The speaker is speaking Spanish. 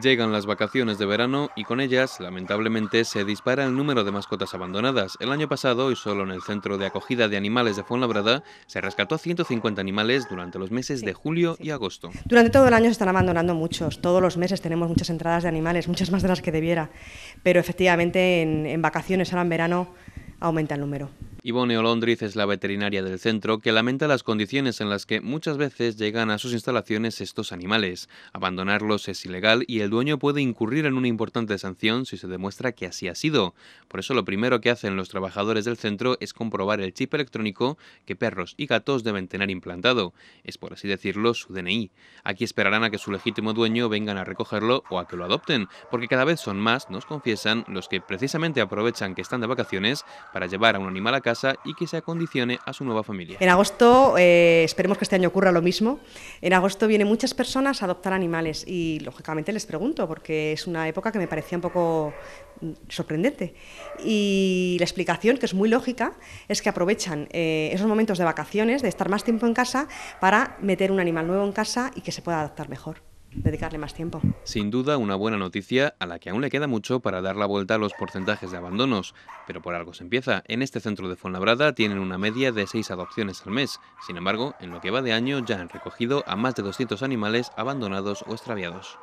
Llegan las vacaciones de verano y con ellas, lamentablemente, se dispara el número de mascotas abandonadas. El año pasado, y solo en el centro de acogida de animales de Fuenlabrada, se rescató a 150 animales durante los meses de julio y agosto. Durante todo el año se están abandonando muchos. Todos los meses tenemos muchas entradas de animales, muchas más de las que debiera. Pero efectivamente, en, en vacaciones, ahora en verano, aumenta el número. Ivone Olondriz es la veterinaria del centro que lamenta las condiciones en las que muchas veces llegan a sus instalaciones estos animales. Abandonarlos es ilegal y el dueño puede incurrir en una importante sanción si se demuestra que así ha sido. Por eso lo primero que hacen los trabajadores del centro es comprobar el chip electrónico que perros y gatos deben tener implantado. Es por así decirlo su DNI. Aquí esperarán a que su legítimo dueño vengan a recogerlo o a que lo adopten, porque cada vez son más, nos confiesan, los que precisamente aprovechan que están de vacaciones para llevar a un animal a casa y que se acondicione a su nueva familia. En agosto, eh, esperemos que este año ocurra lo mismo, en agosto vienen muchas personas a adoptar animales y lógicamente les pregunto porque es una época que me parecía un poco mm, sorprendente. Y la explicación, que es muy lógica, es que aprovechan eh, esos momentos de vacaciones, de estar más tiempo en casa, para meter un animal nuevo en casa y que se pueda adaptar mejor dedicarle más tiempo. Sin duda, una buena noticia a la que aún le queda mucho para dar la vuelta a los porcentajes de abandonos, pero por algo se empieza. En este centro de Fuenlabrada tienen una media de seis adopciones al mes. Sin embargo, en lo que va de año ya han recogido a más de 200 animales abandonados o extraviados.